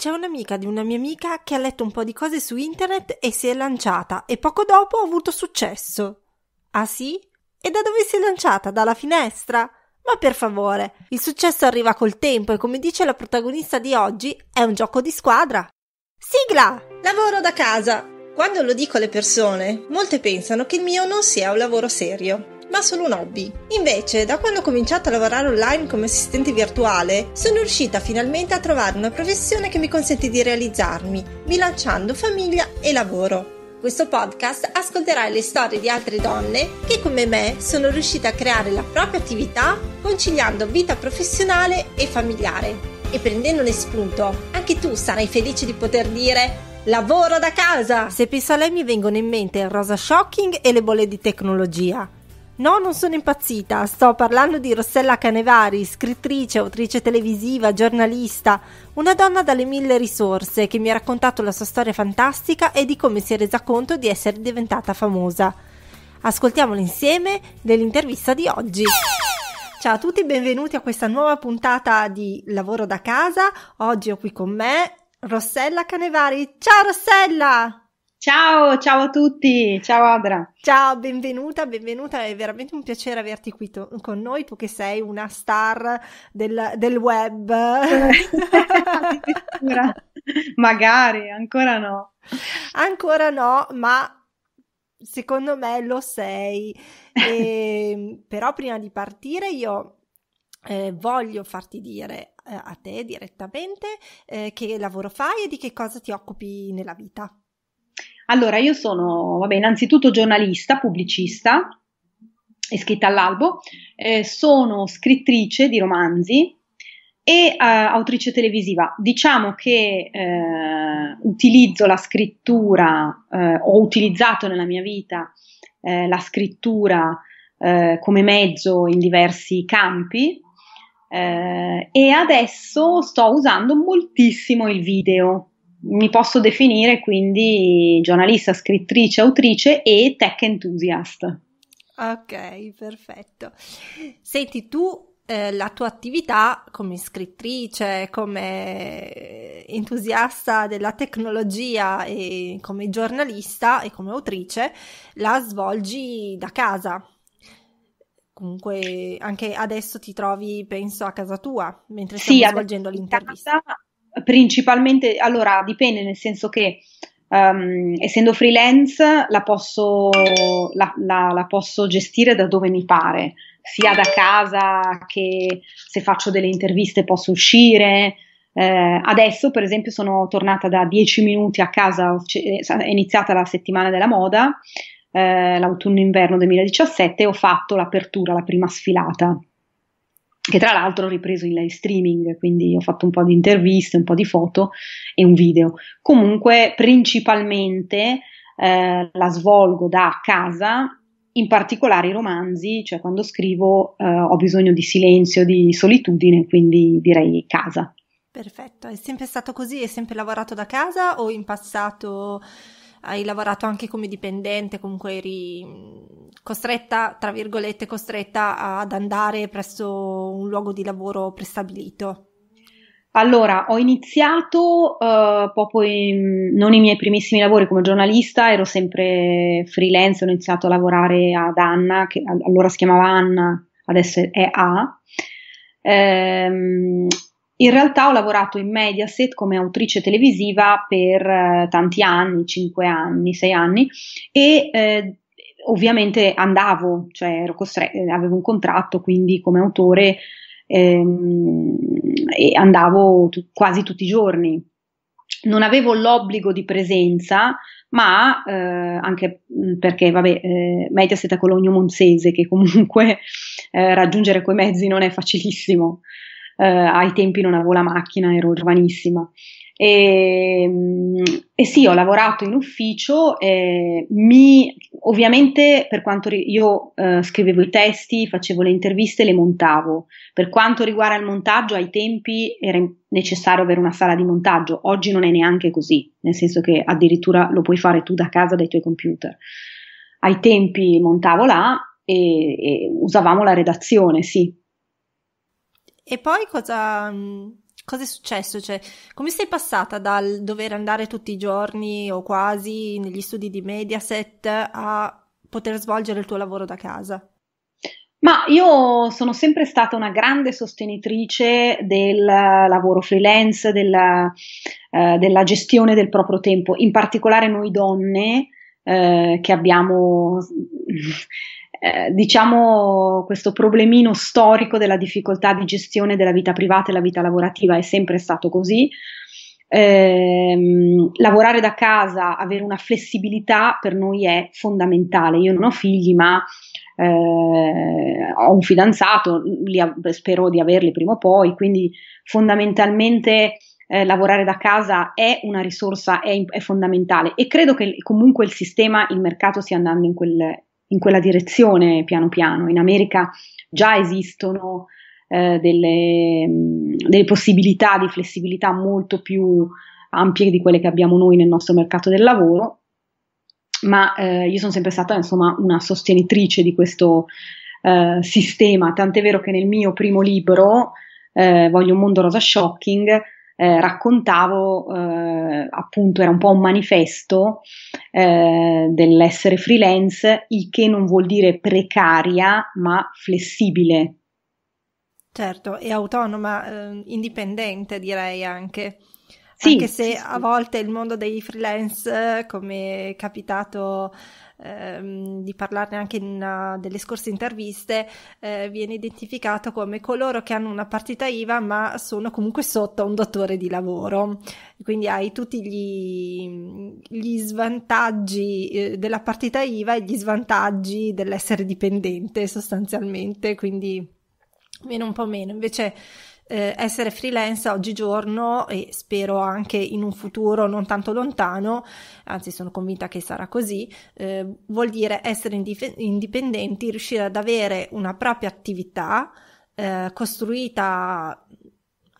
C'è un'amica di una mia amica che ha letto un po' di cose su internet e si è lanciata e poco dopo ha avuto successo. Ah sì? E da dove si è lanciata? Dalla finestra? Ma per favore, il successo arriva col tempo e come dice la protagonista di oggi, è un gioco di squadra. Sigla! Lavoro da casa! Quando lo dico alle persone, molte pensano che il mio non sia un lavoro serio ma solo un hobby. Invece, da quando ho cominciato a lavorare online come assistente virtuale, sono riuscita finalmente a trovare una professione che mi consente di realizzarmi, bilanciando famiglia e lavoro questo podcast ascolterai le storie di altre donne che come me sono riuscite a creare la propria attività conciliando vita professionale e familiare. E prendendone spunto, anche tu sarai felice di poter dire lavoro da casa! Se penso a lei mi vengono in mente il rosa shocking e le bolle di tecnologia. No, non sono impazzita, sto parlando di Rossella Canevari, scrittrice, autrice televisiva, giornalista, una donna dalle mille risorse che mi ha raccontato la sua storia fantastica e di come si è resa conto di essere diventata famosa. Ascoltiamolo insieme nell'intervista di oggi. Ciao a tutti, benvenuti a questa nuova puntata di Lavoro da casa. Oggi ho qui con me Rossella Canevari. Ciao Rossella! Ciao, ciao a tutti, ciao Adra. Ciao, benvenuta, benvenuta, è veramente un piacere averti qui to- con noi, tu che sei una star del, del web. Magari, ancora no. Ancora no, ma secondo me lo sei. E, ehm, però prima di partire io eh, voglio farti dire eh, a te direttamente eh, che lavoro fai e di che cosa ti occupi nella vita. Allora, io sono, vabbè, innanzitutto giornalista, pubblicista, iscritta all'albo, eh, sono scrittrice di romanzi e eh, autrice televisiva. Diciamo che eh, utilizzo la scrittura, eh, ho utilizzato nella mia vita eh, la scrittura eh, come mezzo in diversi campi. e adesso sto usando moltissimo il video mi posso definire quindi giornalista, scrittrice, autrice e tech enthusiast. Ok, perfetto. Senti, tu eh, la tua attività come scrittrice, come entusiasta della tecnologia e come giornalista e come autrice la svolgi da casa. Comunque anche adesso ti trovi, penso, a casa tua, mentre stiamo sì, svolgendo l'intervista. Casa Principalmente, allora dipende nel senso che um, essendo freelance la posso, la, la, la posso, gestire da dove mi pare, sia da casa che se faccio delle interviste posso uscire. Eh, adesso per esempio sono tornata da 10 minuti a casa, eh, è iniziata la settimana della moda, eh, l'autunno-inverno 2017 ho fatto l'apertura, la prima sfilata che tra l'altro ho ripreso in live streaming, quindi ho fatto un po' di interviste, un po' di foto e un video. Comunque principalmente eh, la svolgo da casa, in particolare i romanzi, cioè quando scrivo eh, ho bisogno di silenzio, di solitudine, quindi direi casa. Perfetto, è sempre stato così? Hai sempre lavorato da casa o in passato hai lavorato anche come dipendente, comunque eri mm, costretta, tra virgolette, costretta ad andare presso un luogo di lavoro prestabilito? Allora, ho iniziato uh, eh, proprio in, mm, non i miei primissimi lavori come giornalista, ero sempre freelance, ho iniziato a lavorare ad Anna, che allora si chiamava Anna, adesso è A. Ehm, in realtà ho lavorato in Mediaset come autrice televisiva per eh, tanti anni, 5 anni, 6 anni e eh, ovviamente andavo, cioè costre- eh, avevo un contratto quindi come autore ehm, e andavo t- quasi tutti i giorni. Non avevo l'obbligo di presenza, ma eh, anche mm, perché, vabbè, eh, Mediaset è Cologno Monzese, che comunque eh, raggiungere quei mezzi non è facilissimo eh, ai tempi non avevo la macchina, ero giovanissima. E, mm, e, sì, ho lavorato in ufficio, mi, ovviamente per quanto ri- io eh, scrivevo i testi, facevo le interviste, le montavo. Per quanto riguarda il montaggio, ai tempi era necessario avere una sala di montaggio, oggi non è neanche così, nel senso che addirittura lo puoi fare tu da casa dai tuoi computer. Ai tempi montavo là e, e usavamo la redazione, sì, e poi cosa, mm, cosa è successo? Cioè, come sei passata dal dover andare tutti i giorni o quasi negli studi di Mediaset a poter svolgere il tuo lavoro da casa? Ma io sono sempre stata una grande sostenitrice del lavoro freelance, della, eh, della gestione del proprio tempo, in particolare noi donne eh, che abbiamo eh, diciamo questo problemino storico della difficoltà di gestione della vita privata e la vita lavorativa è sempre stato così. Eh, lavorare da casa, avere una flessibilità per noi è fondamentale. Io non ho figli, ma eh, ho un fidanzato, av- spero di averli prima o poi, quindi fondamentalmente eh, lavorare da casa è una risorsa, è, è, fondamentale e credo che comunque il sistema, il mercato stia andando in quel, in quella direzione piano piano. In America già esistono eh, delle, delle, possibilità di flessibilità molto più ampie di quelle che abbiamo noi nel nostro mercato del lavoro, ma eh, io sono sempre stata insomma, una sostenitrice di questo eh, sistema, tant'è vero che nel mio primo libro, eh, Voglio un mondo rosa shocking, eh, raccontavo, eh, appunto, era un po' un manifesto eh, dell'essere freelance, il che non vuol dire precaria, ma flessibile. Certo, e autonoma, eh, indipendente direi anche. Sì, anche se sì, sì. a volte il mondo dei freelance, eh, come è capitato ehm, di parlarne anche in una eh, delle scorse interviste, eh, viene identificato come coloro che hanno una partita IVA ma sono comunque sotto un dottore di lavoro. Quindi hai tutti gli, gli svantaggi eh, della partita IVA e gli svantaggi dell'essere dipendente sostanzialmente, quindi viene un po' meno. Invece eh, essere freelance oggigiorno e spero anche in un futuro non tanto lontano, anzi sono convinta che sarà così, eh, vuol dire essere indif- indipendenti, riuscire ad avere una propria attività eh, costruita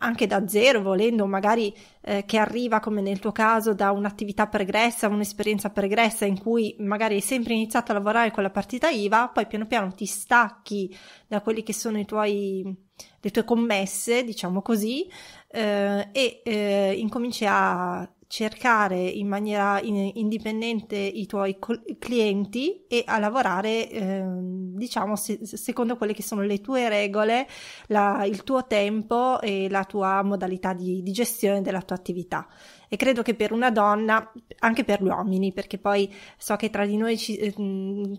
anche da zero, volendo magari eh, che arriva come nel tuo caso da un'attività pregressa, un'esperienza pregressa in cui magari hai sempre iniziato a lavorare con la partita IVA, poi piano piano ti stacchi da quelli che sono i tuoi le tue commesse, diciamo così, eh, e eh, incominci a cercare in maniera in- indipendente i tuoi co- clienti e a lavorare, eh, diciamo, se- secondo quelle che sono le tue regole, la- il tuo tempo e la tua modalità di-, di gestione della tua attività e credo che per una donna, anche per gli uomini, perché poi so che tra di noi, ci, eh,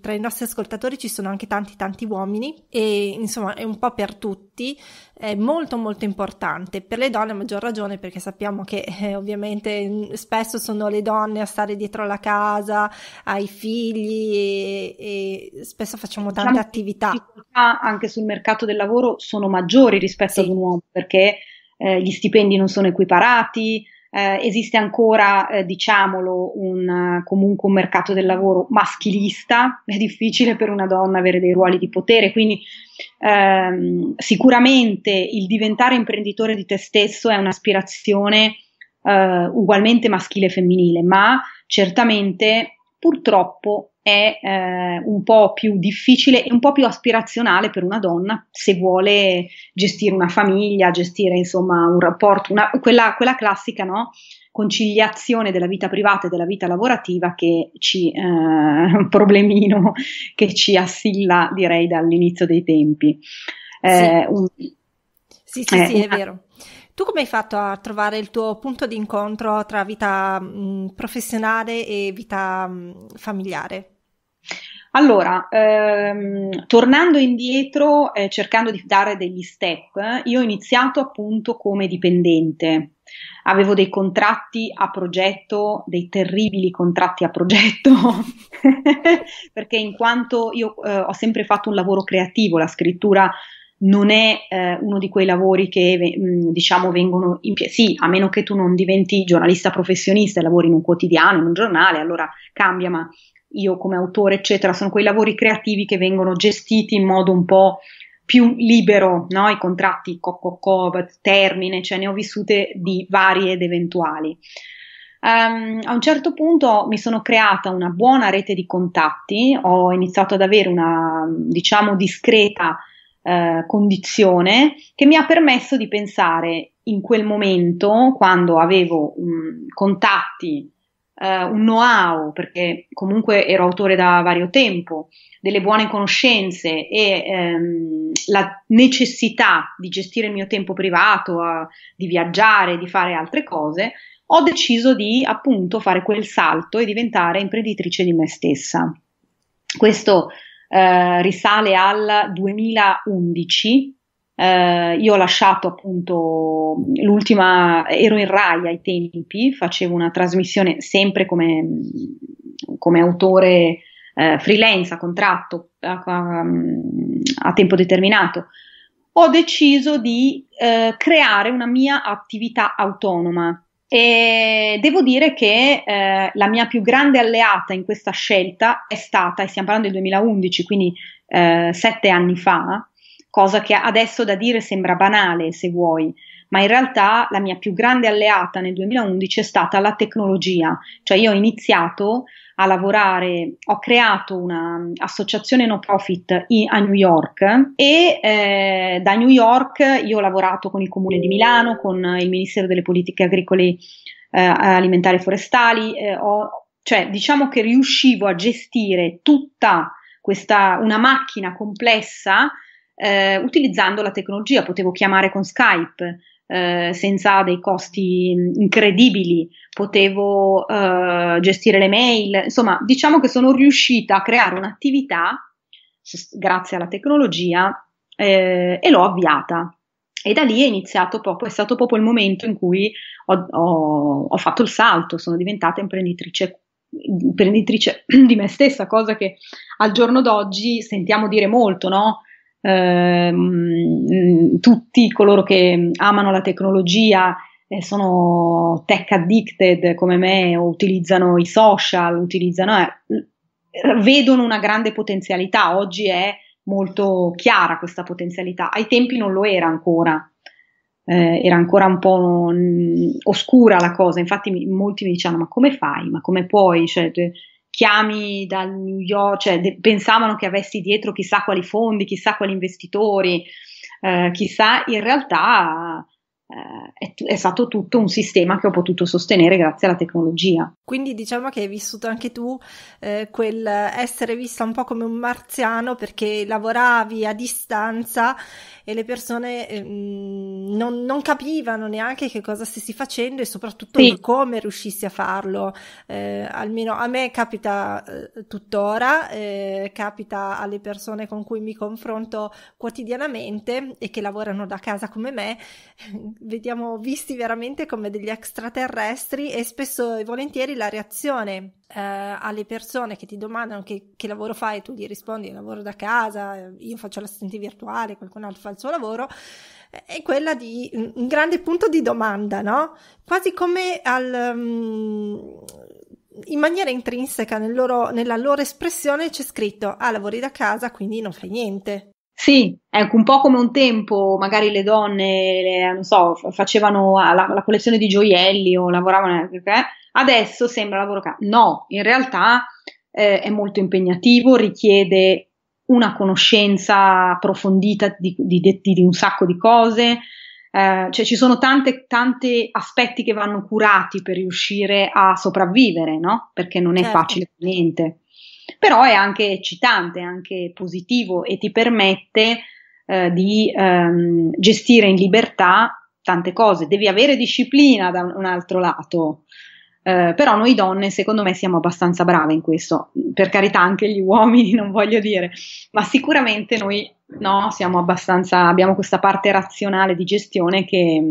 tra i nostri ascoltatori ci sono anche tanti tanti uomini e insomma è un po' per tutti, è molto molto importante, per le donne a maggior ragione perché sappiamo che eh, ovviamente spesso sono le donne a stare dietro la casa, ai figli e, e spesso facciamo tante diciamo attività. Anche sul mercato del lavoro sono maggiori rispetto sì. ad un uomo perché eh, gli stipendi non sono equiparati, eh, esiste ancora, eh, diciamolo, un, eh, comunque un mercato del lavoro maschilista, è difficile per una donna avere dei ruoli di potere, quindi ehm, sicuramente il diventare imprenditore di te stesso è un'aspirazione eh, ugualmente maschile e femminile, ma certamente purtroppo è eh, un po' più difficile e un po' più aspirazionale per una donna se vuole gestire una famiglia, gestire insomma un rapporto, una, quella, quella, classica no? conciliazione della vita privata e della vita lavorativa che ci, eh, un problemino che ci assilla direi dall'inizio dei tempi. Eh, sì. Un, sì, sì, sì, eh, è vero. Tu come hai fatto a trovare il tuo punto di incontro tra vita mh, professionale e vita mh, familiare? Allora, ehm, tornando indietro, eh, cercando di dare degli step, eh, io ho iniziato appunto come dipendente. Avevo dei contratti a progetto, dei terribili contratti a progetto, perché in quanto io eh, ho sempre fatto un lavoro creativo, la scrittura non è eh, uno di quei lavori che mm, diciamo vengono in piedi. Sì, a meno che tu non diventi giornalista professionista e lavori in un quotidiano, in un giornale, allora cambia, ma io come autore, eccetera, sono quei lavori creativi che vengono gestiti in modo un po' più libero, no? i contratti, co, co, co, termine, cioè ne ho vissute di varie ed eventuali. Um, a un certo punto mi sono creata una buona rete di contatti, ho iniziato ad avere una diciamo discreta eh, condizione che mi ha permesso di pensare in quel momento, quando avevo um, contatti eh, un know-how, perché comunque ero autore da vario tempo, delle buone conoscenze e ehm, la necessità di gestire il mio tempo privato, a, di viaggiare, di fare altre cose, ho deciso di appunto fare quel salto e diventare imprenditrice di me stessa. Questo eh, risale al 2011 eh, io ho lasciato appunto l'ultima, ero in Rai ai tempi, facevo una trasmissione sempre come, come autore eh, freelance a contratto a, a, a, tempo determinato. Ho deciso di eh, creare una mia attività autonoma e devo dire che eh, la mia più grande alleata in questa scelta è stata, e stiamo parlando del 2011, quindi eh, sette anni fa, cosa che adesso da dire sembra banale se vuoi, ma in realtà la mia più grande alleata nel 2011 è stata la tecnologia, cioè io ho iniziato a lavorare, ho creato un'associazione mm, no profit in, a New York e eh, da New York io ho lavorato con il Comune di Milano, con il Ministero delle Politiche Agricole eh, Alimentari e Forestali, eh, ho, cioè diciamo che riuscivo a gestire tutta questa, una macchina complessa eh, utilizzando la tecnologia, potevo chiamare con Skype eh, senza dei costi mm, incredibili, potevo eh, gestire le mail, insomma diciamo che sono riuscita a creare un'attività grazie alla tecnologia eh, e l'ho avviata. E da lì è iniziato proprio, è stato proprio il momento in cui ho, ho, ho fatto il salto, sono diventata imprenditrice imprenditrice di me stessa, cosa che al giorno d'oggi sentiamo dire molto, no? Ehm, mm, tutti coloro che amano la tecnologia eh, sono tech addicted come me o utilizzano i social, utilizzano, eh, vedono una grande potenzialità, oggi è molto chiara questa potenzialità, ai tempi non lo era ancora. Eh, era ancora un po' mm, oscura la cosa, infatti mi, molti mi dicevano ma come fai, ma come puoi, cioè, chiami dal New York, cioè de- pensavano che avessi dietro chissà quali fondi, chissà quali investitori, eh, chissà, in realtà eh, è, è, stato tutto un sistema che ho potuto sostenere grazie alla tecnologia. Quindi diciamo che hai vissuto anche tu eh, quel essere vista un po' come un marziano perché lavoravi a distanza e le persone eh, mm, non, non, capivano neanche che cosa stessi facendo e soprattutto sì. come riuscissi a farlo. Eh, almeno a me capita eh, tuttora, eh, capita alle persone con cui mi confronto quotidianamente e che lavorano da casa come me vediamo visti veramente come degli extraterrestri e spesso e volentieri la reazione eh, alle persone che ti domandano che, che lavoro fai, tu gli rispondi lavoro da casa, eh, io faccio l'assistente virtuale, qualcun altro fa il suo lavoro, eh, è quella di un grande punto di domanda, no? Quasi come al... Um, in maniera intrinseca nel loro, nella loro espressione c'è scritto ah lavori da casa quindi non fai niente sì, ecco, un po' come un tempo magari le donne, le, non so, facevano la, la, collezione di gioielli o lavoravano, eh, adesso sembra lavoro caro. No, in realtà eh, è molto impegnativo, richiede una conoscenza approfondita di, di, di, di un sacco di cose, eh, cioè ci sono tanti aspetti che vanno curati per riuscire a sopravvivere, no? Perché non è certo. facile niente però è anche eccitante, anche positivo e ti permette eh, di ehm, gestire in libertà tante cose. Devi avere disciplina da un altro lato. Eh, però noi donne, secondo me, siamo abbastanza brave in questo. Per carità, anche gli uomini, non voglio dire, ma sicuramente noi no, siamo abbastanza, abbiamo questa parte razionale di gestione che,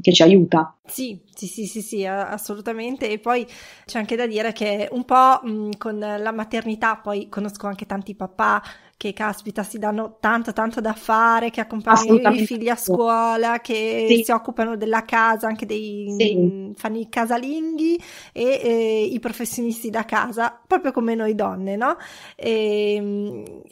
che ci aiuta. Sì, sì, sì, sì, sì, assolutamente. E poi c'è anche da dire che un po' mh, con la maternità, poi conosco anche tanti papà che caspita si danno tanto tanto da fare, che accompagnano i figli a scuola, che sì. si occupano della casa, anche dei sì. fanno i casalinghi e, e eh, i professionisti da casa, proprio come noi donne, no? E,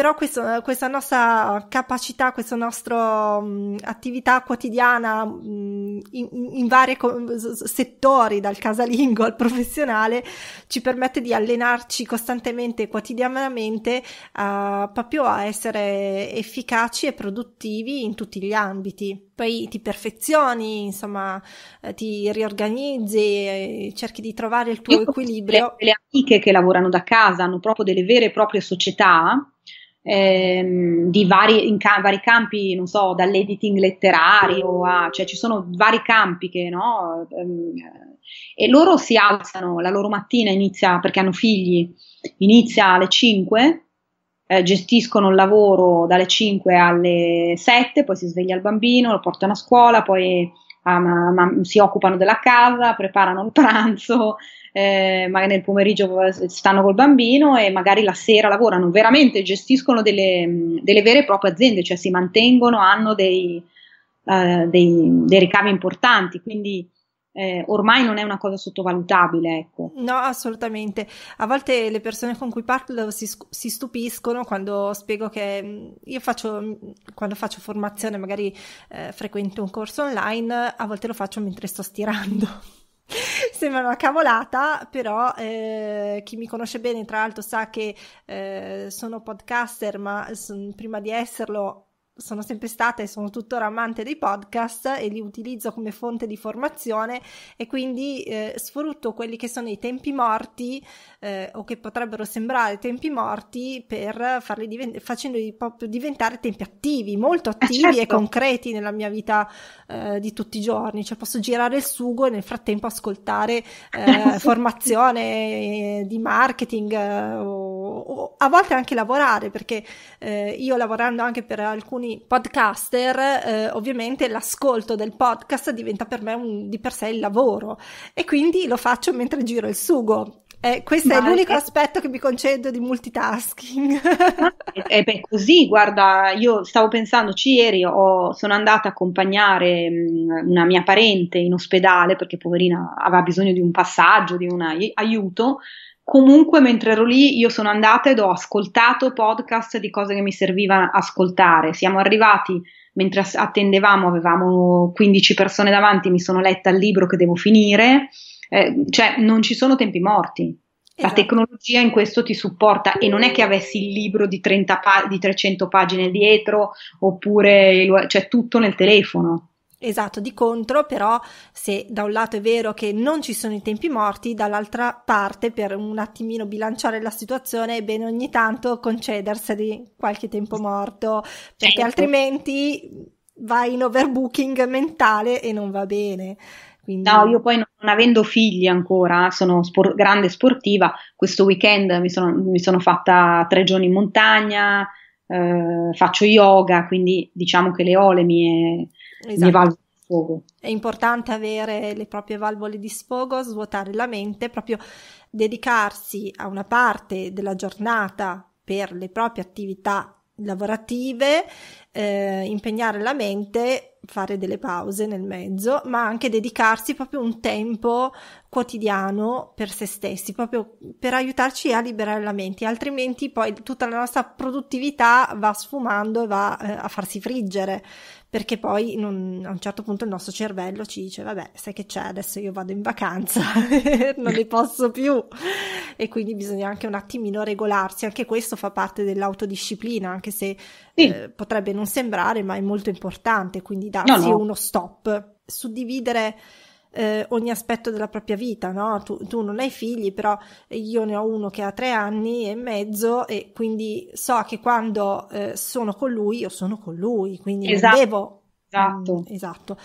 però questo, questa nostra capacità, questa nostra um, mm, attività quotidiana um, in, in, vari co- settori, dal casalingo al professionale, ci permette di allenarci costantemente, quotidianamente, uh, proprio a essere efficaci e produttivi in tutti gli ambiti. Poi ti perfezioni, insomma, eh, ti riorganizzi, eh, cerchi di trovare il tuo Io equilibrio. Le, le amiche che lavorano da casa hanno proprio delle vere e proprie società ehm, di vari, in ca- vari campi, non so, dall'editing letterario a, cioè ci sono vari campi che, no, ehm, e loro si alzano, la loro mattina inizia, perché hanno figli, inizia alle 5, eh, gestiscono il lavoro dalle 5 alle 7, poi si sveglia il bambino, lo portano a scuola, poi... Ah, ma, si occupano della casa, preparano il pranzo, eh, magari nel pomeriggio eh, stanno col bambino e magari la sera lavorano, veramente gestiscono delle, delle vere e proprie aziende, cioè si mantengono, hanno dei, eh, dei, dei ricavi importanti, quindi eh, ormai non è una cosa sottovalutabile. Ecco. No, assolutamente. A volte le persone con cui parlo si, si, stupiscono quando spiego che io faccio, quando faccio formazione, magari eh, frequento un corso online, a volte lo faccio mentre sto stirando sembra una cavolata, però eh, chi mi conosce bene, tra l'altro, sa che eh, sono podcaster, ma son, prima di esserlo sono sempre stata e sono tuttora amante dei podcast e li utilizzo come fonte di formazione e quindi eh, sfrutto quelli che sono i tempi morti eh, o che potrebbero sembrare tempi morti per farli divent- facendoli proprio diventare tempi attivi, molto eh, attivi certo. e concreti nella mia vita eh, di tutti i giorni, cioè posso girare il sugo e nel frattempo ascoltare eh, formazione eh, di marketing o, o, a volte anche lavorare perché io lavorando anche per alcuni podcaster, eh, ovviamente l'ascolto del podcast diventa per me un, di per sé il lavoro e quindi lo faccio mentre giro il sugo. Eh, questo Ma è l'unico è... aspetto che mi concedo di multitasking. e eh, beh, così, guarda, io stavo pensandoci ieri, ho, sono andata a accompagnare mm, una mia parente in ospedale perché poverina aveva bisogno di un passaggio, di un aiuto Comunque, mentre ero lì, io sono andata ed ho ascoltato podcast di cose che mi serviva ascoltare. Siamo arrivati mentre attendevamo, avevamo 15 persone davanti, mi sono letta il libro che devo finire, eh, cioè non ci sono tempi morti. La esatto. tecnologia in questo ti supporta e non è che avessi il libro di, pa- di 300 pagine dietro oppure cioè, tutto nel telefono. Esatto, di contro però se da un lato è vero che non ci sono i tempi morti, dall'altra parte per un attimino bilanciare la situazione è bene ogni tanto concederseli qualche tempo morto, perché certo. altrimenti vai in overbooking mentale e non va bene. Quindi... No, io poi non, non avendo figli ancora, sono spor- grande sportiva, questo weekend mi sono, mi sono fatta tre giorni in montagna, eh, faccio yoga, quindi diciamo che le ho le mie Esatto. le valvole di sfogo. È importante avere le proprie valvole di sfogo, svuotare la mente, proprio dedicarsi a una parte della giornata per le proprie attività lavorative, eh, impegnare la mente, fare delle pause nel mezzo, ma anche dedicarsi proprio un tempo quotidiano per se stessi, proprio per aiutarci a liberare la mente, altrimenti poi tutta la nostra produttività va sfumando e va eh, a farsi friggere, perché poi non, a un certo punto il nostro cervello ci dice vabbè, sai che c'è, adesso io vado in vacanza, non ne posso più e quindi bisogna anche un attimino regolarsi, anche questo fa parte dell'autodisciplina, anche se sì. eh, potrebbe non sembrare, ma è molto importante, quindi darsi no, no. uno stop, suddividere eh, ogni aspetto della propria vita, no? Tu, tu, non hai figli, però io ne ho uno che ha tre anni e mezzo e quindi so che quando eh, sono con lui, io sono con lui, quindi esatto. devo... Esatto. Mh, mm, esatto.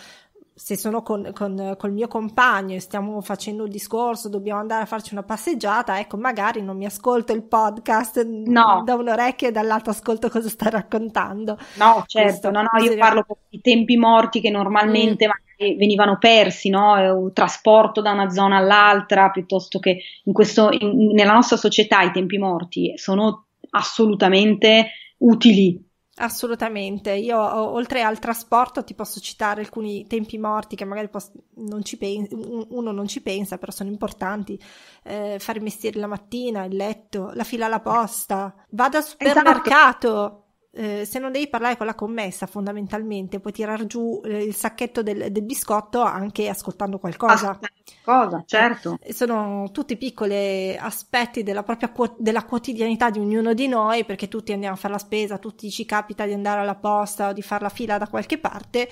Se sono con, con, col mio compagno e stiamo facendo un discorso, dobbiamo andare a farci una passeggiata, ecco, magari non mi ascolto il podcast no. da un'orecchia e dall'altro ascolto cosa sta raccontando. No, certo, Questo, no, no, io parlo di tempi morti che normalmente mm che venivano persi, no? il eh, trasporto da una zona all'altra, piuttosto che in questo, in, nella nostra società i tempi morti sono assolutamente utili Assolutamente, io oltre al trasporto ti posso citare alcuni tempi morti che magari posso, non pen- uno non ci pensa, però sono importanti. Eh, fare i mestieri la mattina, il letto, la fila alla posta, vado al esatto. supermercato. Esatto eh, se non devi parlare con la commessa fondamentalmente puoi tirar giù eh, il sacchetto del, del, biscotto anche ascoltando qualcosa. Ah, cosa, eh, certo. Eh, sono tutti piccoli aspetti della propria della quotidianità di ognuno di noi perché tutti andiamo a fare la spesa, tutti ci capita di andare alla posta o di fare la fila da qualche parte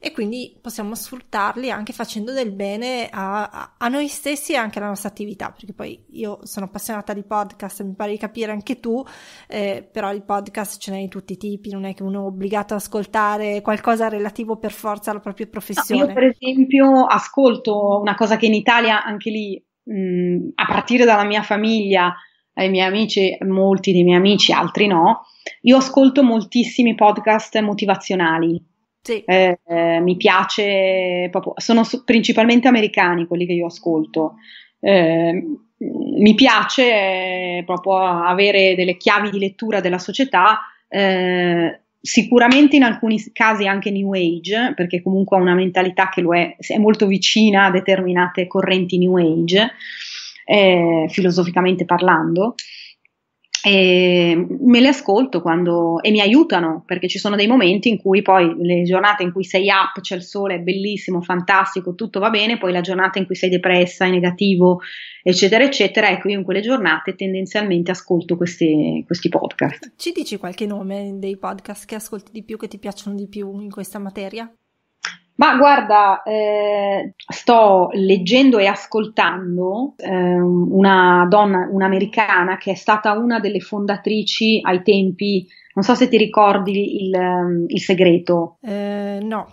e quindi possiamo sfruttarli anche facendo del bene a, a, noi stessi e anche alla nostra attività, perché poi io sono appassionata di podcast, mi pare di capire anche tu, eh, però i podcast ce n'è di tutti i tipi, non è che uno è obbligato ad ascoltare qualcosa relativo per forza alla propria professione. No, io per esempio ascolto una cosa che in Italia anche lì, mh, mm, a partire dalla mia famiglia, ai miei amici, molti dei miei amici, altri no, io ascolto moltissimi podcast motivazionali sì. Eh, eh, mi piace proprio, sono su, principalmente americani quelli che io ascolto. Eh, mi piace eh, proprio avere delle chiavi di lettura della società, eh, sicuramente in alcuni casi anche New Age, perché comunque ha una mentalità che lo è, è molto vicina a determinate correnti New Age, eh, filosoficamente parlando e me le ascolto quando, e mi aiutano perché ci sono dei momenti in cui poi le giornate in cui sei up, c'è il sole, è bellissimo, fantastico, tutto va bene, poi la giornata in cui sei depressa, è negativo, eccetera, eccetera. Ecco, io in quelle giornate tendenzialmente ascolto queste, questi podcast. Ci dici qualche nome dei podcast che ascolti di più, che ti piacciono di più in questa materia? Ma guarda, eh, sto leggendo e ascoltando eh, una donna, un'americana che è stata una delle fondatrici ai tempi, non so se ti ricordi il, ehm, il segreto. Eh, no.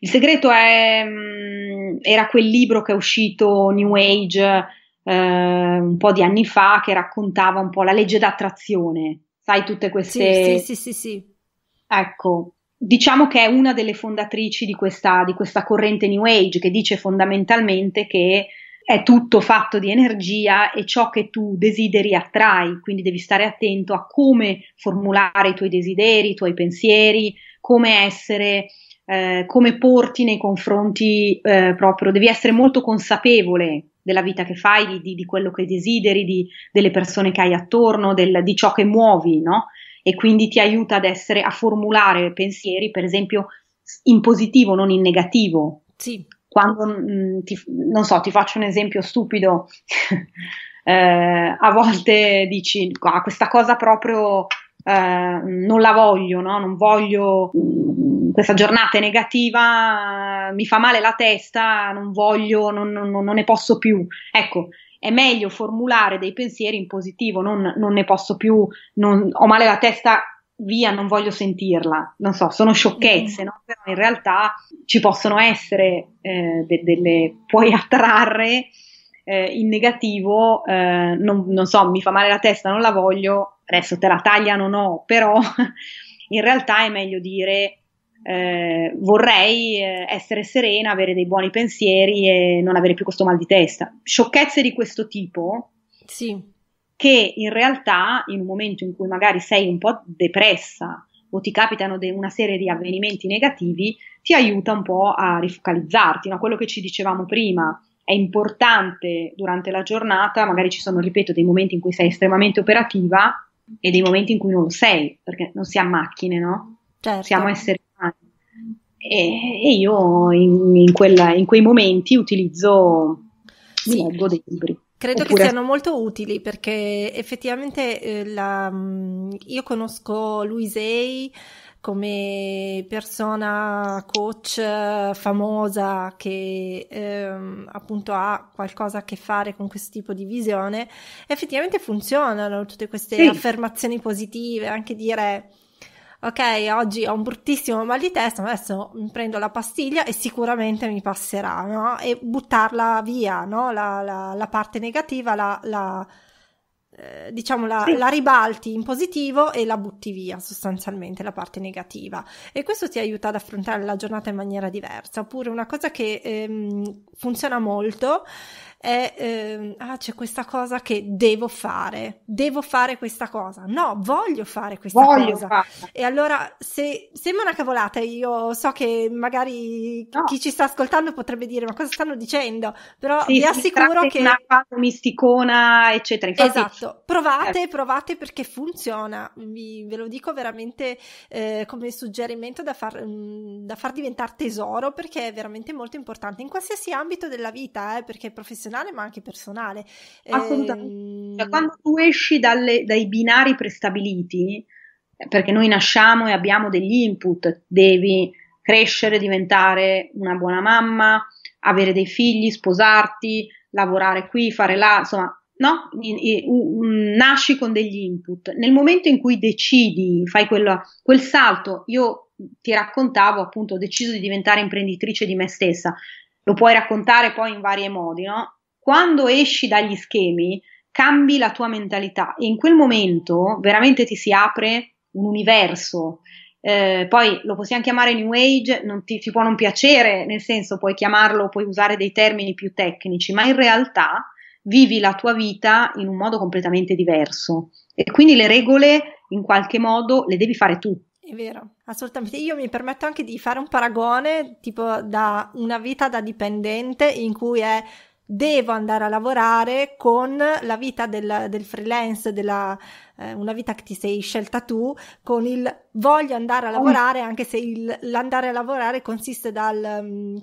Il segreto è, mm, era quel libro che è uscito New Age eh, un po' di anni fa che raccontava un po' la legge d'attrazione, sai tutte queste... sì, sì, sì. sì. sì. Ecco, diciamo che è una delle fondatrici di questa, di questa corrente New Age che dice fondamentalmente che è tutto fatto di energia e ciò che tu desideri attrai, quindi devi stare attento a come formulare i tuoi desideri, i tuoi pensieri, come essere, eh, come porti nei confronti eh, proprio, devi essere molto consapevole della vita che fai, di, di quello che desideri, di, delle persone che hai attorno, del, di ciò che muovi, no? e quindi ti aiuta ad essere, a formulare pensieri, per esempio, in positivo, non in negativo. Sì. Quando, mh, mm, ti, non so, ti faccio un esempio stupido, eh, a volte dici, ah, questa cosa proprio eh, non la voglio, no? non voglio, mh, mm, questa giornata è negativa, mi fa male la testa, non voglio, non, non, non ne posso più. Ecco, è meglio formulare dei pensieri in positivo, non, non ne posso più, non, ho male la testa, via, non voglio sentirla. Non so, sono sciocchezze, mm. no? però in realtà ci possono essere eh, de- delle, puoi attrarre eh, in negativo, eh, non, non, so, mi fa male la testa, non la voglio, adesso te la tagliano, no, però in realtà è meglio dire eh, vorrei eh, essere serena, avere dei buoni pensieri e non avere più questo mal di testa. Sciocchezze di questo tipo. Sì. Che in realtà in un momento in cui magari sei un po' depressa o ti capitano de- una serie di avvenimenti negativi, ti aiuta un po' a rifocalizzarti, no? quello che ci dicevamo prima, è importante durante la giornata, magari ci sono, ripeto, dei momenti in cui sei estremamente operativa e dei momenti in cui non lo sei, perché non siamo macchine, no? Certo. Siamo esseri e, e io in, in, quella, in, quei momenti utilizzo, sì. mi leggo dei libri. Credo Oppure... che siano molto utili perché effettivamente eh, la, mm, io conosco Luisei come persona coach eh, famosa che ehm, appunto ha qualcosa a che fare con questo tipo di visione, effettivamente funzionano tutte queste sì. affermazioni positive, anche dire ok, oggi ho un bruttissimo mal di testa, ma adesso mi prendo la pastiglia e sicuramente mi passerà, no? E buttarla via, no? La, la, la parte negativa, la, la eh, diciamo la, sì. la, ribalti in positivo e la butti via sostanzialmente la parte negativa e questo ti aiuta ad affrontare la giornata in maniera diversa oppure una cosa che ehm, funziona molto è ehm, ah, c'è questa cosa che devo fare, devo fare questa cosa. No, voglio fare questa voglio cosa. Farla. E allora se sembra una cavolata, io so che magari no. chi ci sta ascoltando potrebbe dire ma cosa stanno dicendo, però sì, vi assicuro che una fase misticona, eccetera. Infatti... Esatto, provate, certo. provate perché funziona. Vi, ve lo dico veramente eh, come suggerimento da far, mm, da far diventare tesoro perché è veramente molto importante in qualsiasi ambito della vita, eh, perché professionalmente professionale ma anche personale. Assolutamente. Eh, quando tu esci dalle, dai binari prestabiliti, perché noi nasciamo e abbiamo degli input, devi crescere, diventare una buona mamma, avere dei figli, sposarti, lavorare qui, fare là, insomma, no? nasci con degli input. Nel momento in cui decidi, fai quel, quel salto, io ti raccontavo appunto, ho deciso di diventare imprenditrice di me stessa, lo puoi raccontare poi in vari modi, no? quando esci dagli schemi cambi la tua mentalità e in quel momento veramente ti si apre un universo. Eh, poi lo possiamo chiamare New Age, non ti, ti può non piacere, nel senso puoi chiamarlo, puoi usare dei termini più tecnici, ma in realtà vivi la tua vita in un modo completamente diverso e quindi le regole in qualche modo le devi fare tu. È vero, assolutamente. Io mi permetto anche di fare un paragone tipo da una vita da dipendente in cui è devo andare a lavorare con la vita del, del freelance, della, eh, una vita che ti sei scelta tu, con il voglio andare a oh. lavorare, anche se il, l'andare a lavorare consiste dal mm,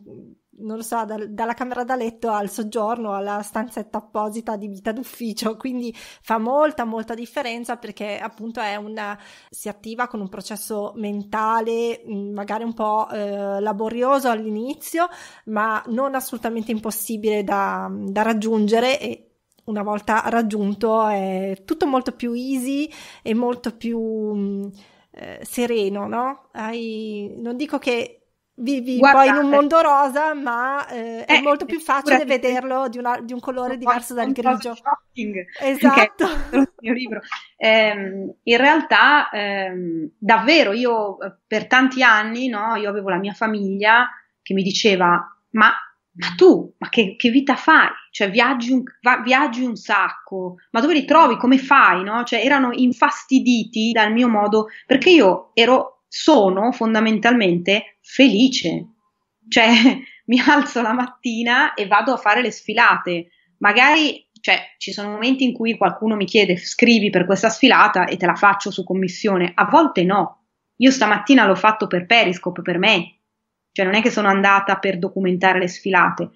non lo so, dal, dalla camera da letto al soggiorno, alla stanzetta apposita di vita d'ufficio, quindi fa molta molta differenza perché appunto è una, si attiva con un processo mentale mm, magari un po' eh, laborioso all'inizio, ma non assolutamente impossibile da, da raggiungere e una volta raggiunto è tutto molto più easy e molto più... Mm, eh, sereno, no? Hai, non dico che vivi Guardate. poi in un mondo rosa, ma eh, è eh, molto più facile vederlo di, una, di, un colore diverso dal grigio. Shocking. Esatto. Eh, in realtà, ehm, davvero, io eh, per tanti anni, no, io avevo la mia famiglia che mi diceva, ma, ma tu, ma che, che, vita fai? Cioè viaggi un, va, viaggi un, sacco, ma dove li trovi? Come fai? No? Cioè, erano infastiditi dal mio modo, perché io ero, sono fondamentalmente felice. Cioè, mi alzo la mattina e vado a fare le sfilate. Magari cioè, ci sono momenti in cui qualcuno mi chiede scrivi per questa sfilata e te la faccio su commissione. A volte no. Io stamattina l'ho fatto per Periscope, per me. Cioè, non è che sono andata per documentare le sfilate.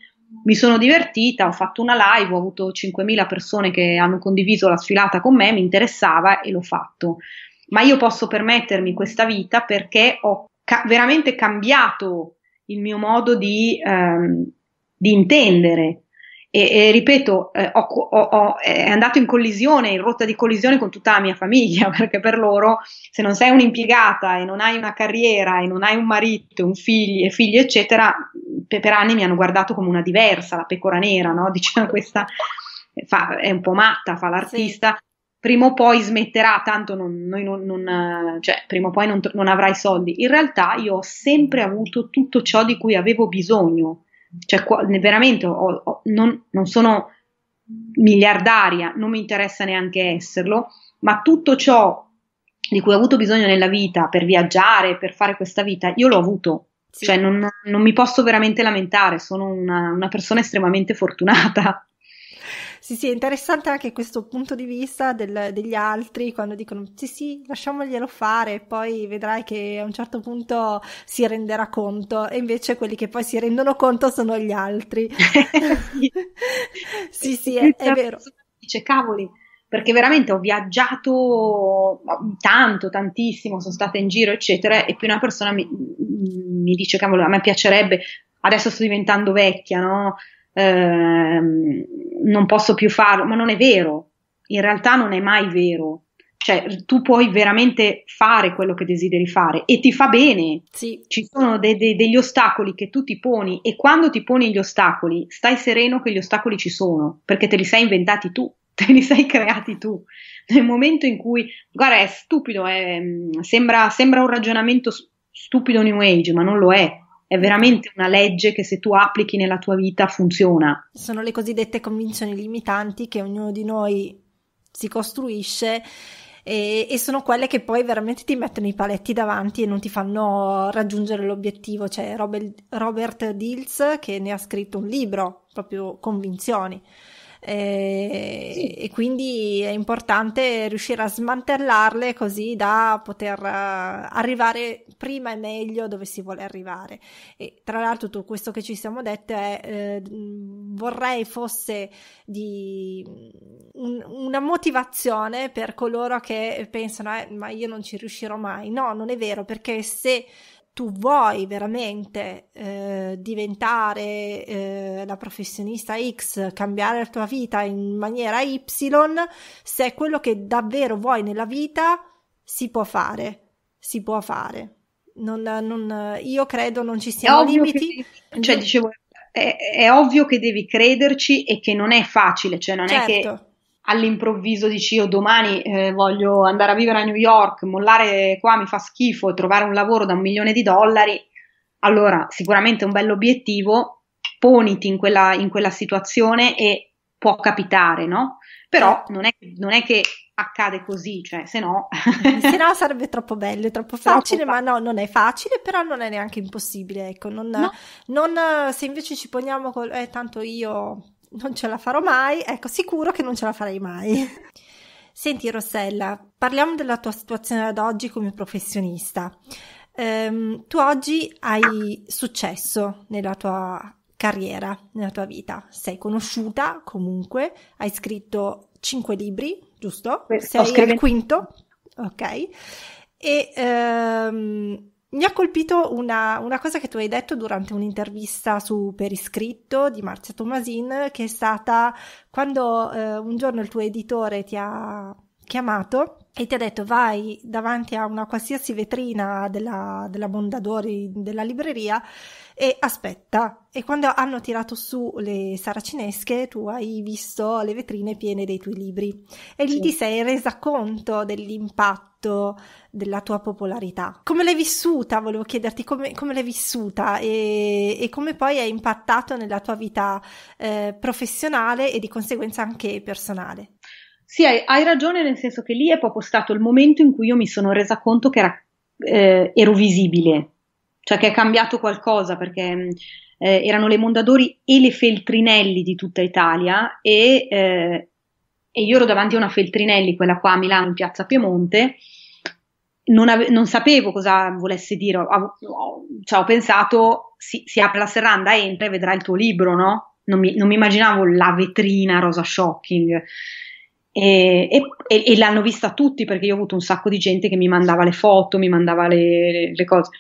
Mi sono divertita, ho fatto una live, ho avuto 5.000 persone che hanno condiviso la sfilata con me, mi interessava e l'ho fatto. Ma io posso permettermi questa vita perché ho ca- veramente cambiato il mio modo di, ehm, di intendere. E, e ripeto, eh, ho, ho, ho, è andato in collisione, in rotta di collisione con tutta la mia famiglia, perché per loro se non sei un'impiegata e non hai una carriera e non hai un marito, un figlio, figli, eccetera, per, per, anni mi hanno guardato come una diversa, la pecora nera, no? diceva questa fa, è un po' matta, fa l'artista. Sì prima o poi smetterà, tanto non, non, non, eh, cioè, prima o poi non, avrà i soldi. In realtà io ho sempre avuto tutto ciò di cui avevo bisogno, cioè veramente ho, ho, non sono miliardaria, eh, non mi interessa neanche esserlo, ma tutto ciò di cui ho avuto bisogno nella vita per viaggiare, per fare questa vita, io l'ho avuto. Sì. Cioè, non, non, mi posso veramente lamentare, sono una, una persona estremamente fortunata. Sì, sì, è interessante anche questo punto di vista del, degli altri quando dicono sì, sì, lasciamoglielo fare, poi vedrai che a un certo punto si renderà conto e invece quelli che poi si rendono conto sono gli altri. sì, sì, è, è vero. Dice, cavoli, perché veramente ho viaggiato tanto, tantissimo, sono stata in giro, eccetera, e più una persona mi, mi dice, cavolo, a me piacerebbe, adesso sto diventando vecchia, no? Ehm, non posso più farlo, ma non è vero, in realtà non è mai vero. Cioè, tu puoi veramente fare quello che desideri fare e ti fa bene. Sì. Ci sono de- de- degli ostacoli che tu ti poni e quando ti poni gli ostacoli, stai sereno che gli ostacoli ci sono, perché te li sei inventati tu, te li sei creati tu. Nel momento in cui, guarda, è stupido, è, mm, sembra, sembra un ragionamento stupido New Age, ma non lo è è veramente una legge che se tu applichi nella tua vita funziona. Sono le cosiddette convinzioni limitanti che ognuno di noi si costruisce e, e, sono quelle che poi veramente ti mettono i paletti davanti e non ti fanno raggiungere l'obiettivo. C'è Robert, Robert Dills che ne ha scritto un libro, proprio Convinzioni e, eh, sì. e, quindi è importante riuscire a smantellarle così da poter eh, arrivare prima e meglio dove si vuole arrivare. E tra l'altro tutto questo che ci siamo dette è eh, vorrei fosse di mm, un, una motivazione per coloro che pensano eh, ma io non ci riuscirò mai. No, non è vero perché se tu vuoi veramente eh, diventare eh, la professionista X, cambiare la tua vita in maniera Y, se è quello che davvero vuoi nella vita, si può fare, si può fare. Non, non, io credo non ci siano limiti. Che, cioè, dicevo, è, è, ovvio che devi crederci e che non è facile, cioè non certo. è che certo all'improvviso dici io domani eh, voglio andare a vivere a New York, mollare qua mi fa schifo e trovare un lavoro da un milione di dollari, allora sicuramente è un bell'obiettivo, poniti in quella, in quella situazione e può capitare, no? Però certo. non è, non è che accade così, cioè se no... Mm, se no sarebbe troppo bello, troppo facile, troppo ma no, non è facile, però non è neanche impossibile, ecco, non, no. non se invece ci poniamo col, eh, tanto io non ce la farò mai, ecco, sicuro che non ce la farei mai. Senti Rossella, parliamo della tua situazione ad oggi come professionista. Um, tu oggi hai successo nella tua carriera, nella tua vita. Sei conosciuta comunque, hai scritto cinque libri, giusto? Sei scritto... il quinto, ok? E um, mi ha colpito una, una, cosa che tu hai detto durante un'intervista su Per iscritto di Marzia Tomasin, che è stata quando eh, un giorno il tuo editore ti ha chiamato e ti ha detto vai davanti a una qualsiasi vetrina della, della Mondadori della libreria e aspetta e quando hanno tirato su le saracinesche tu hai visto le vetrine piene dei tuoi libri e lì sì. ti sei resa conto dell'impatto della tua popolarità come l'hai vissuta volevo chiederti come, come l'hai vissuta e, e come poi hai impattato nella tua vita eh, professionale e di conseguenza anche personale sì, hai, hai, ragione nel senso che lì è proprio stato il momento in cui io mi sono resa conto che era, eh, ero visibile, cioè che è cambiato qualcosa perché mm, eh, erano le Mondadori e le Feltrinelli di tutta Italia e, eh, e, io ero davanti a una Feltrinelli, quella qua a Milano in piazza Piemonte, non, ave- non sapevo cosa volesse dire, ho, ho, cioè, ho pensato si, si, apre la serranda, entra e vedrà il tuo libro, no? Non mi, non mi immaginavo la vetrina rosa shocking e, e, e, l'hanno vista tutti perché io ho avuto un sacco di gente che mi mandava le foto, mi mandava le, le cose.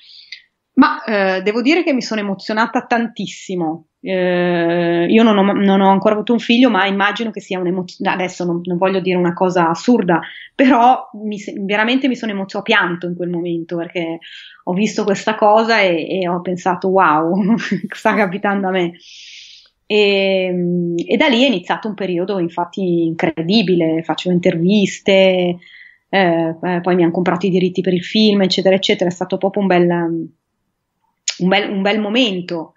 Ma eh, devo dire che mi sono emozionata tantissimo. Eh, io non ho, non ho, ancora avuto un figlio, ma immagino che sia un'emozione. Adesso non, non, voglio dire una cosa assurda, però mi, veramente mi sono emozionata. Ho pianto in quel momento perché ho visto questa cosa e, e ho pensato: wow, sta capitando a me. E, ehm, e, da lì è iniziato un periodo infatti incredibile, facevo interviste, eh, eh, poi mi hanno comprato i diritti per il film, eccetera, eccetera, è stato proprio un bel, un bel, un bel momento.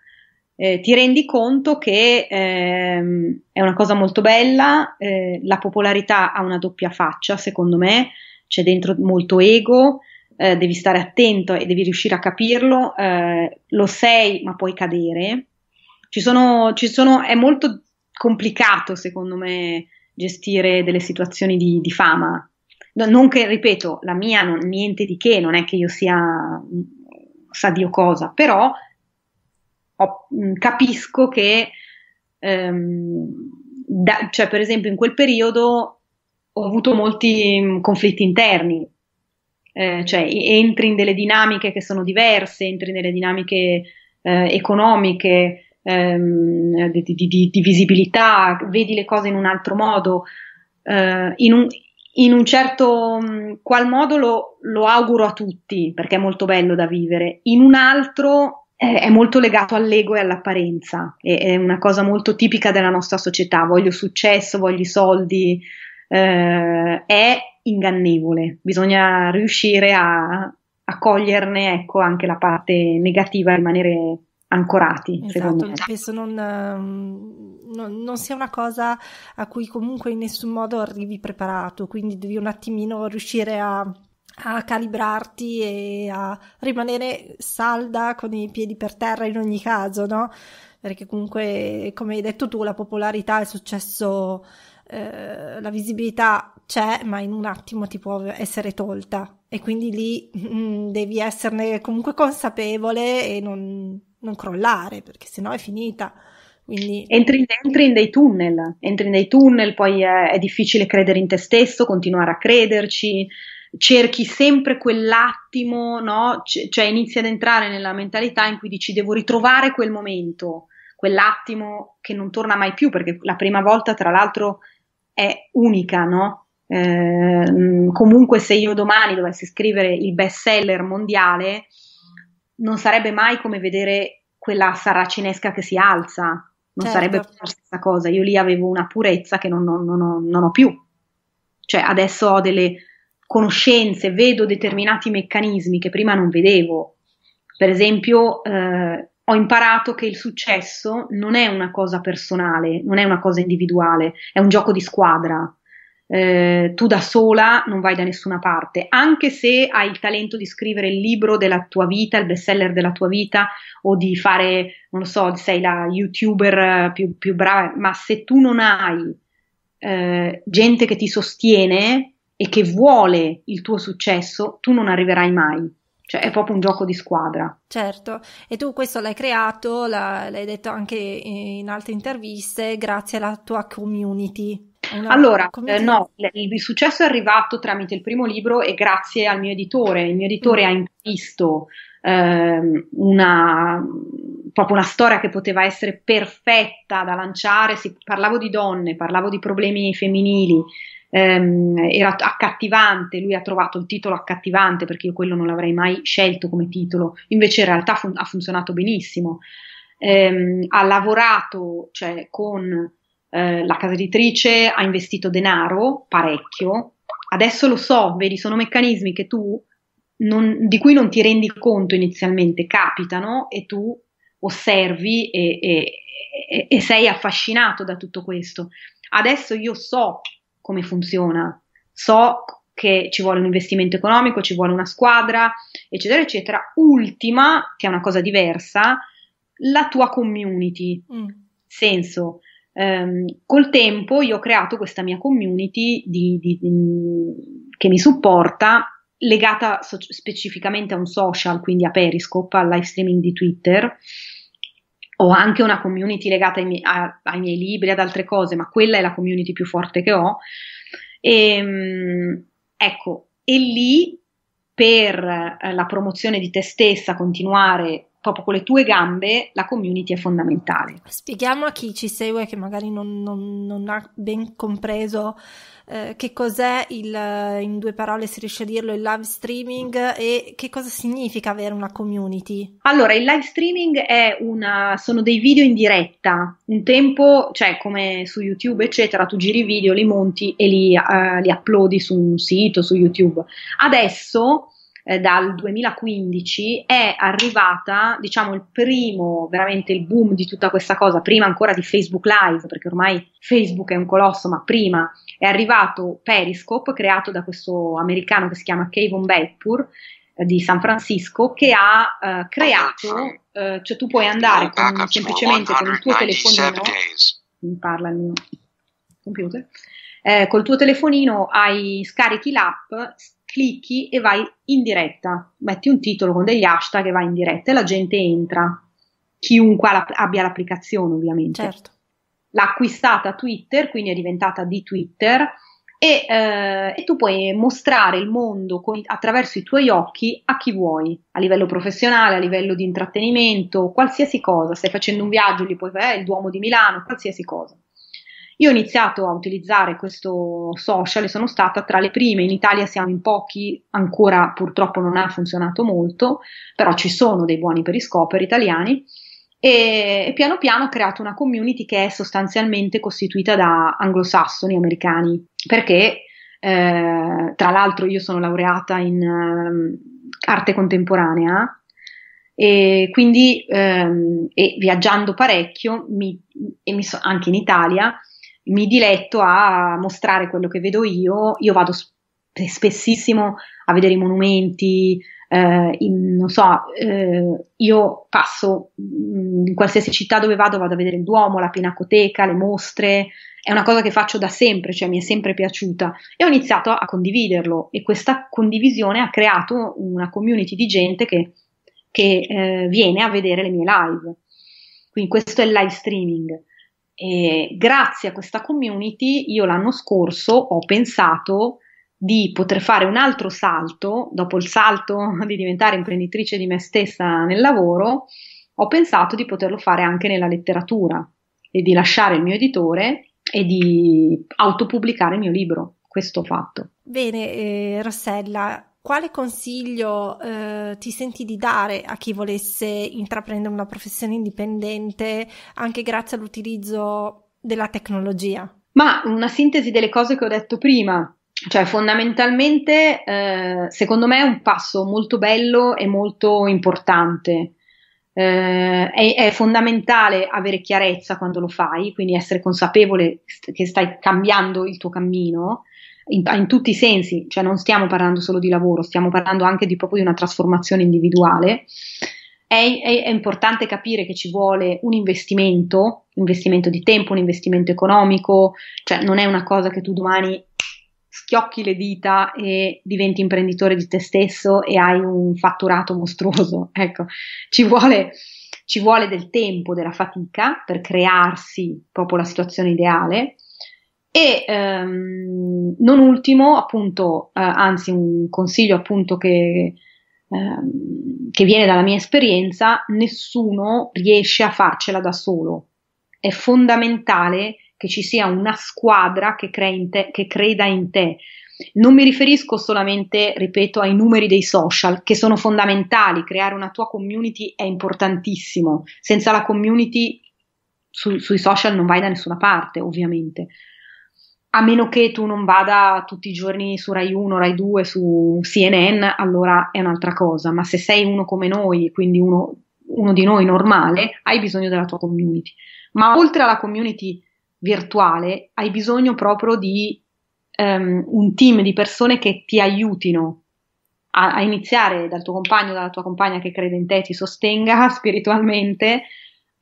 Eh, ti rendi conto che ehm, è una cosa molto bella, eh, la popolarità ha una doppia faccia, secondo me, c'è dentro molto ego, eh, devi stare attento e devi riuscire a capirlo, eh, lo sei ma puoi cadere, ci sono, ci sono, è molto complicato, secondo me, gestire delle situazioni di, di fama. Non che, ripeto, la mia non, niente di che, non è che io sia sa Dio cosa, però ho, capisco che, ehm, da, cioè, per esempio, in quel periodo ho avuto molti conflitti interni, eh, cioè entri in delle dinamiche che sono diverse, entri nelle dinamiche eh, economiche, ehm, di, di, di, di, visibilità, vedi le cose in un altro modo. Eh, in, un, in, un, certo mm, qual modo lo, lo, auguro a tutti perché è molto bello da vivere, in un altro eh, è molto legato all'ego e all'apparenza, è, è una cosa molto tipica della nostra società, voglio successo, voglio i soldi, eh, è ingannevole, bisogna riuscire a, a coglierne ecco, anche la parte negativa, rimanere ancorati. Esatto, penso non, ehm, non, non, sia una cosa a cui comunque in nessun modo arrivi preparato, quindi devi un attimino riuscire a, a calibrarti e a rimanere salda con i piedi per terra in ogni caso, no? Perché comunque, come hai detto tu, la popolarità, il successo, eh, la visibilità c'è, ma in un attimo ti può essere tolta e quindi lì mh, mm, devi esserne comunque consapevole e non, non crollare, perché sennò è finita. Quindi... Entri, entri, in dei tunnel, entri in dei tunnel, poi è, è, difficile credere in te stesso, continuare a crederci, cerchi sempre quell'attimo, no? C- cioè inizi ad entrare nella mentalità in cui dici devo ritrovare quel momento, quell'attimo che non torna mai più, perché la prima volta tra l'altro è unica, no? Eh, comunque se io domani dovessi scrivere il best seller mondiale, non sarebbe mai come vedere quella saracinesca che si alza, non certo. sarebbe la stessa cosa. Io lì avevo una purezza che non, non, non, ho, non ho più. Cioè adesso ho delle conoscenze, vedo determinati meccanismi che prima non vedevo. Per esempio, eh, ho imparato che il successo non è una cosa personale, non è una cosa individuale, è un gioco di squadra eh, tu da sola non vai da nessuna parte, anche se hai il talento di scrivere il libro della tua vita, il bestseller della tua vita o di fare, non lo so, sei la youtuber eh, più, più brava, ma se tu non hai eh, gente che ti sostiene e che vuole il tuo successo, tu non arriverai mai. Cioè è proprio un gioco di squadra. Certo, e tu questo l'hai creato, l'hai detto anche in altre interviste, grazie alla tua community. Una allora, community. Eh, no, il successo è arrivato tramite il primo libro e grazie al mio editore. Il mio editore mm. ha visto eh, una, proprio una storia che poteva essere perfetta da lanciare. Se parlavo di donne, parlavo di problemi femminili, Ehm, era accattivante, lui ha trovato il titolo accattivante perché io quello non l'avrei mai scelto come titolo, invece in realtà fun- ha funzionato benissimo. Ehm, ha lavorato cioè, con eh, la casa editrice, ha investito denaro parecchio, adesso lo so, vedi, sono meccanismi che tu non, di cui non ti rendi conto inizialmente, capitano e tu osservi e, e, e, sei affascinato da tutto questo. Adesso io so come funziona, so che ci vuole un investimento economico, ci vuole una squadra, eccetera, eccetera. Ultima, che è una cosa diversa, la tua community. Mm. Senso, ehm, col tempo io ho creato questa mia community di, di, di, che mi supporta, legata so- specificamente a un social, quindi a Periscope, al live streaming di Twitter ho anche una community legata ai, mie- a- ai, miei libri, ad altre cose, ma quella è la community più forte che ho. E, ehm, ecco, e lì per eh, la promozione di te stessa, continuare proprio con le tue gambe, la community è fondamentale. Spieghiamo a chi ci segue che magari non, non, non ha ben compreso eh, che cos'è il, in due parole si riesce a dirlo, il live streaming e che cosa significa avere una community. Allora, il live streaming è una, sono dei video in diretta, un tempo, cioè come su YouTube, eccetera, tu giri i video, li monti e li, uh, li uploadi su un sito, su YouTube. Adesso eh, dal 2015 è arrivata, diciamo, il primo, veramente il boom di tutta questa cosa, prima ancora di Facebook Live, perché ormai Facebook è un colosso, ma prima è arrivato Periscope, creato da questo americano che si chiama Kevin Belpur, eh, di San Francisco che ha uh, creato, uh, cioè tu puoi andare ah, con, ah, semplicemente con il tuo telefonino, mi parla il mio computer, eh, col tuo telefonino hai, scarichi l'app, clicchi e vai in diretta, metti un titolo con degli hashtag e vai in diretta e la gente entra, chiunque abbia l'applicazione ovviamente. Certo. L'ha acquistata Twitter, quindi è diventata di Twitter e, eh, e tu puoi mostrare il mondo con, attraverso i tuoi occhi a chi vuoi, a livello professionale, a livello di intrattenimento, qualsiasi cosa, stai facendo un viaggio, gli puoi fare eh, il Duomo di Milano, qualsiasi cosa. Io ho iniziato a utilizzare questo social e sono stata tra le prime, in Italia siamo in pochi, ancora purtroppo non ha funzionato molto, però ci sono dei buoni periscoper italiani e, piano piano ho creato una community che è sostanzialmente costituita da anglosassoni americani, perché eh, tra l'altro io sono laureata in eh, arte contemporanea e quindi ehm, e viaggiando parecchio mi, e mi so, anche in Italia mi diletto a mostrare quello che vedo io, io vado spessissimo a vedere i monumenti, eh, in, non so, eh, io passo mm, in qualsiasi città dove vado, vado a vedere il Duomo, la Pinacoteca, le mostre, è una cosa che faccio da sempre, cioè mi è sempre piaciuta e ho iniziato a condividerlo e questa condivisione ha creato una community di gente che, che eh, viene a vedere le mie live. Quindi questo è il live streaming. E grazie a questa community io l'anno scorso ho pensato di poter fare un altro salto, dopo il salto di diventare imprenditrice di me stessa nel lavoro, ho pensato di poterlo fare anche nella letteratura e di lasciare il mio editore e di autopubblicare il mio libro. Questo ho fatto. Bene, eh, Rossella, quale consiglio eh, ti senti di dare a chi volesse intraprendere una professione indipendente anche grazie all'utilizzo della tecnologia? Ma una sintesi delle cose che ho detto prima, cioè fondamentalmente eh, secondo me è un passo molto bello e molto importante. Eh, è, è, fondamentale avere chiarezza quando lo fai, quindi essere consapevole che stai cambiando il tuo cammino in, in, tutti i sensi, cioè non stiamo parlando solo di lavoro, stiamo parlando anche di proprio di una trasformazione individuale. È, è, è, importante capire che ci vuole un investimento, un investimento di tempo, un investimento economico, cioè non è una cosa che tu domani schiocchi le dita e diventi imprenditore di te stesso e hai un fatturato mostruoso. Ecco, ci vuole, ci vuole del tempo, della fatica per crearsi proprio la situazione ideale e ehm, non ultimo, appunto, eh, anzi un consiglio appunto che, ehm, che viene dalla mia esperienza, nessuno riesce a farcela da solo. È fondamentale che ci sia una squadra che, te, che creda in te. Non mi riferisco solamente, ripeto, ai numeri dei social, che sono fondamentali, creare una tua community è importantissimo, senza la community su, sui social non vai da nessuna parte, ovviamente a meno che tu non vada tutti i giorni su Rai 1, Rai 2, su CNN, allora è un'altra cosa, ma se sei uno come noi, quindi uno, uno di noi normale, hai bisogno della tua community. Ma oltre alla community virtuale, hai bisogno proprio di um, un team di persone che ti aiutino a, a iniziare dal tuo compagno, dalla tua compagna che crede in te, ti sostenga spiritualmente,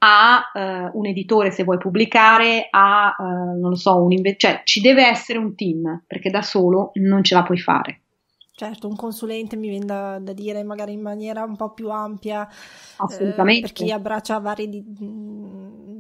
a eh, un editore se vuoi pubblicare, a eh, non lo so, un inve- cioè ci deve essere un team perché da solo non ce la puoi fare. Certo, un consulente mi viene da, da dire magari in maniera un po' più ampia, eh, assolutamente, eh, per chi abbraccia vari di,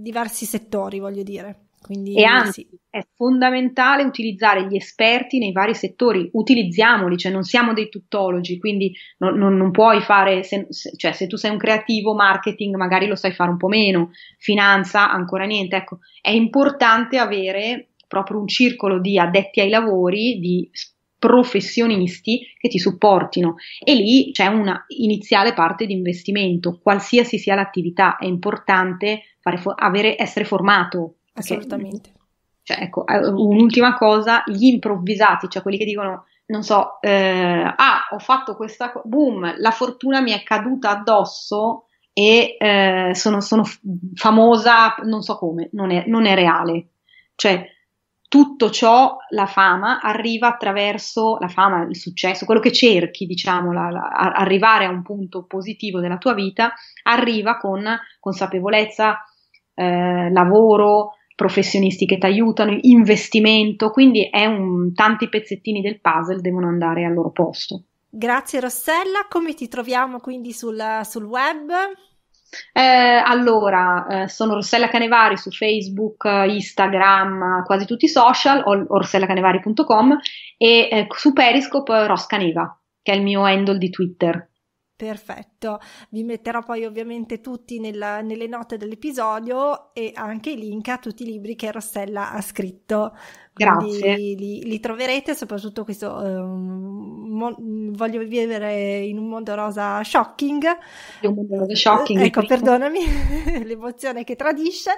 diversi settori, voglio dire. Quindi, e anzi, sì. è fondamentale utilizzare gli esperti nei vari settori, utilizziamoli, cioè non siamo dei tuttologi, quindi non, non, non puoi fare, se, se, cioè se tu sei un creativo, marketing magari lo sai fare un po' meno, finanza ancora niente, ecco, è importante avere proprio un circolo di addetti ai lavori, di professionisti che ti supportino e lì c'è una iniziale parte di investimento, qualsiasi sia l'attività, è importante fare, avere, essere formato Assolutamente. Cioè, ecco, eh, un'ultima cosa, gli improvvisati, cioè quelli che dicono, non so, eh, ah, ho fatto questa cosa, boom, la fortuna mi è caduta addosso e eh, sono, sono, famosa, non so come, non è, non è reale. Cioè, tutto ciò, la fama, arriva attraverso la fama, il successo, quello che cerchi, diciamo, la, la, arrivare a un punto positivo della tua vita, arriva con consapevolezza, eh, lavoro, professionisti che ti aiutano, investimento, quindi è un, tanti pezzettini del puzzle devono andare al loro posto. Grazie Rossella, come ti troviamo quindi sul, sul web? Eh, allora, eh, sono Rossella Canevari su Facebook, Instagram, quasi tutti i social, or- orsellacanevari.com e eh, su Periscope Ross Caneva, che è il mio handle di Twitter perfetto. Vi metterò poi ovviamente tutti nella, nelle note dell'episodio e anche i link a tutti i libri che Rossella ha scritto. Quindi Grazie. Li, li, troverete, soprattutto questo um, mo- Voglio vivere in un mondo rosa shocking. Un mondo rosa shocking. Ecco, perdonami, l'emozione che tradisce,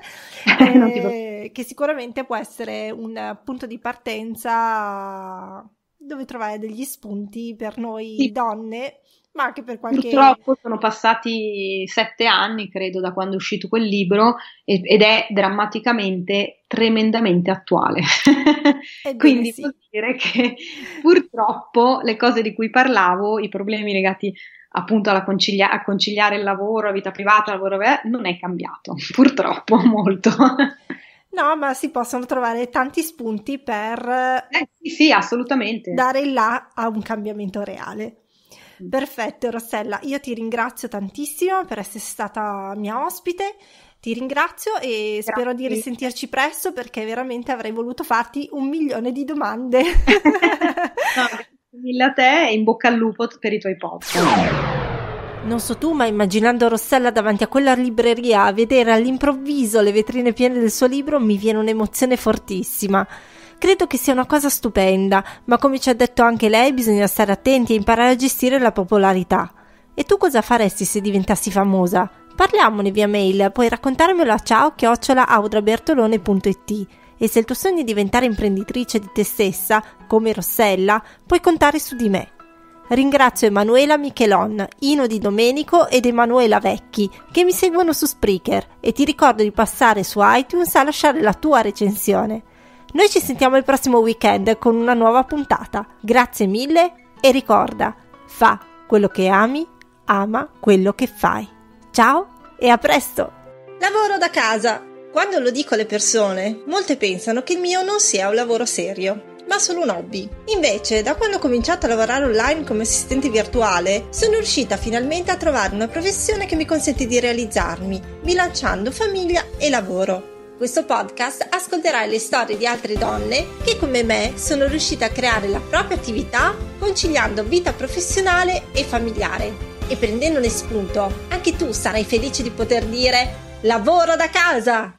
eh, che sicuramente può essere un punto di partenza dove trovare degli spunti per noi sì. donne ma anche per qualche... Purtroppo sono passati sette anni, credo, da quando è uscito quel libro ed è drammaticamente, tremendamente attuale. Quindi sì. vuol dire che purtroppo le cose di cui parlavo, i problemi legati appunto alla concilia- a conciliare il lavoro, la vita privata, il lavoro, non è cambiato, purtroppo molto. No, ma si possono trovare tanti spunti per eh, sì, sì, assolutamente. dare il là a un cambiamento reale. Perfetto Rossella, io ti ringrazio tantissimo per essere stata mia ospite. Ti ringrazio e Grazie. spero di risentirci presto perché veramente avrei voluto farti un milione di domande. no, mille a te e in bocca al lupo per i tuoi podcast. Non so tu, ma immaginando Rossella davanti a quella libreria a vedere all'improvviso le vetrine piene del suo libro mi viene un'emozione fortissima. Credo che sia una cosa stupenda, ma come ci ha detto anche lei bisogna stare attenti e imparare a gestire la popolarità. E tu cosa faresti se diventassi famosa? Parliamone via mail, puoi raccontarmelo a ciao chiocciola audrabertolone.it e se il tuo sogno è diventare imprenditrice di te stessa, come Rossella, puoi contare su di me. Ringrazio Emanuela Michelon, Ino Di Domenico ed Emanuela Vecchi che mi seguono su Spreaker e ti ricordo di passare su iTunes a lasciare la tua recensione. Noi ci sentiamo il prossimo weekend con una nuova puntata. Grazie mille e ricorda, fa quello che ami, ama quello che fai. Ciao e a presto! Lavoro da casa. Quando lo dico alle persone, molte pensano che il mio non sia un lavoro serio ma solo un hobby. Invece, da quando ho cominciato a lavorare online come assistente virtuale, sono riuscita finalmente a trovare una professione che mi consente di realizzarmi, bilanciando famiglia e lavoro questo podcast ascolterai le storie di altre donne che come me sono riuscite a creare la propria attività conciliando vita professionale e familiare. E prendendone spunto, anche tu sarai felice di poter dire lavoro da casa!